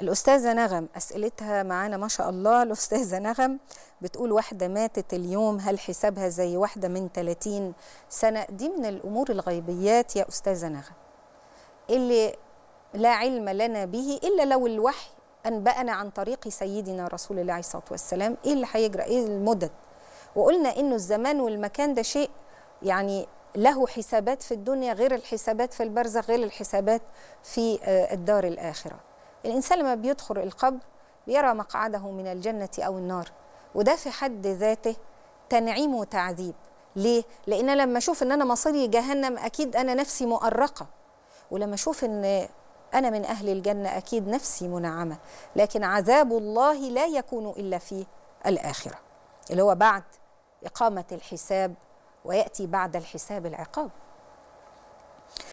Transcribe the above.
الأستاذة نغم أسئلتها معانا ما شاء الله الأستاذة نغم بتقول واحدة ماتت اليوم هل حسابها زي واحدة من 30 سنة دي من الأمور الغيبيات يا أستاذة نغم اللي لا علم لنا به إلا لو الوحي أنبأنا عن طريق سيدنا رسول الله عليه الصلاة والسلام إيه اللي هيجرى إيه المدد وقلنا إنه الزمان والمكان ده شيء يعني له حسابات في الدنيا غير الحسابات في البرزخ غير الحسابات في آه، الدار الآخرة الإنسان لما بيدخل القبر بيرى مقعده من الجنة أو النار وده في حد ذاته تنعيم وتعذيب ليه؟ لأن لما أشوف أن أنا مصيري جهنم أكيد أنا نفسي مؤرقة ولما أشوف أن أنا من أهل الجنة أكيد نفسي منعمة لكن عذاب الله لا يكون إلا في الآخرة اللي هو بعد إقامة الحساب ويأتي بعد الحساب العقاب